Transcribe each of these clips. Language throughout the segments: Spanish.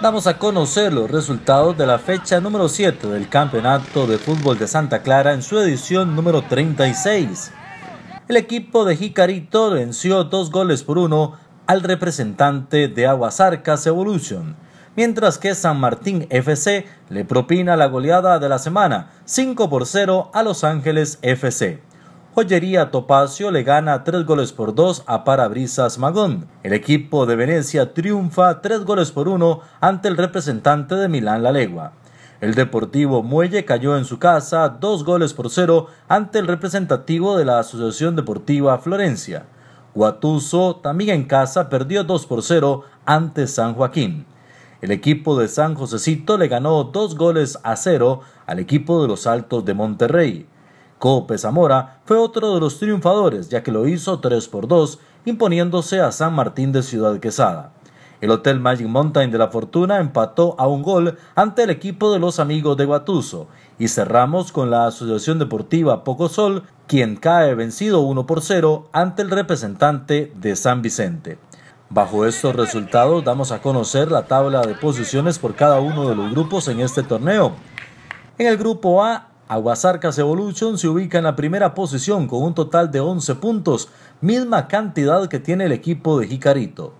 damos a conocer los resultados de la fecha número 7 del Campeonato de Fútbol de Santa Clara en su edición número 36. El equipo de Jicarito venció dos goles por uno al representante de Aguasarcas Evolution, mientras que San Martín FC le propina la goleada de la semana 5 por 0 a Los Ángeles FC. Topacio le gana tres goles por dos a Parabrisas Magón. El equipo de Venecia triunfa tres goles por uno ante el representante de Milán La Legua. El Deportivo Muelle cayó en su casa dos goles por cero ante el representativo de la Asociación Deportiva Florencia. Guatuso también en casa perdió dos por cero ante San Joaquín. El equipo de San Josecito le ganó dos goles a cero al equipo de los Altos de Monterrey. Cope Zamora fue otro de los triunfadores, ya que lo hizo 3 por 2, imponiéndose a San Martín de Ciudad Quesada. El Hotel Magic Mountain de la Fortuna empató a un gol ante el equipo de los amigos de Guatuso y cerramos con la Asociación Deportiva Poco Sol quien cae vencido 1 por 0 ante el representante de San Vicente. Bajo estos resultados damos a conocer la tabla de posiciones por cada uno de los grupos en este torneo. En el grupo A Aguasarcas Evolution se ubica en la primera posición con un total de 11 puntos, misma cantidad que tiene el equipo de Jicarito.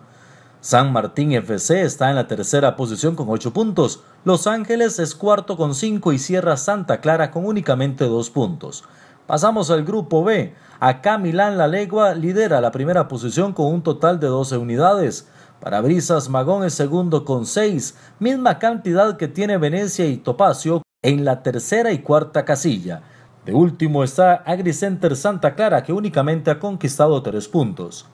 San Martín FC está en la tercera posición con 8 puntos, Los Ángeles es cuarto con 5 y Sierra Santa Clara con únicamente 2 puntos. Pasamos al grupo B. Acá Milán La Legua lidera la primera posición con un total de 12 unidades. Parabrisas Magón es segundo con 6, misma cantidad que tiene Venecia y Topacio en la tercera y cuarta casilla. De último está AgriCenter Santa Clara, que únicamente ha conquistado tres puntos.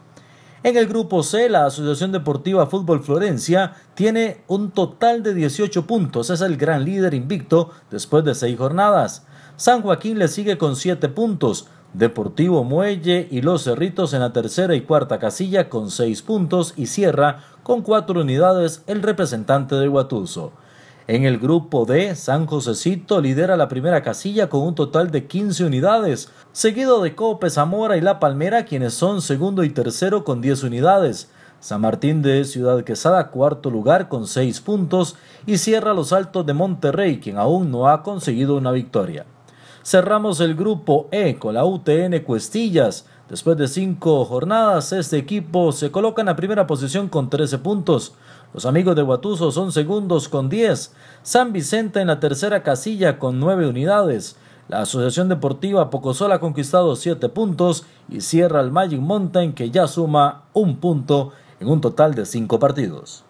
En el grupo C, la Asociación Deportiva Fútbol Florencia tiene un total de 18 puntos. Es el gran líder invicto después de seis jornadas. San Joaquín le sigue con siete puntos. Deportivo Muelle y Los Cerritos en la tercera y cuarta casilla con seis puntos y cierra con cuatro unidades el representante de Guatuso. En el grupo D, San Josecito lidera la primera casilla con un total de 15 unidades, seguido de Cope, Zamora y La Palmera, quienes son segundo y tercero con 10 unidades. San Martín de Ciudad Quesada, cuarto lugar con 6 puntos, y cierra los altos de Monterrey, quien aún no ha conseguido una victoria. Cerramos el grupo E con la UTN Cuestillas. Después de cinco jornadas, este equipo se coloca en la primera posición con 13 puntos. Los amigos de Guatuso son segundos con 10. San Vicente en la tercera casilla con 9 unidades. La Asociación Deportiva Pocosol ha conquistado 7 puntos y cierra el Magic Mountain que ya suma un punto en un total de 5 partidos.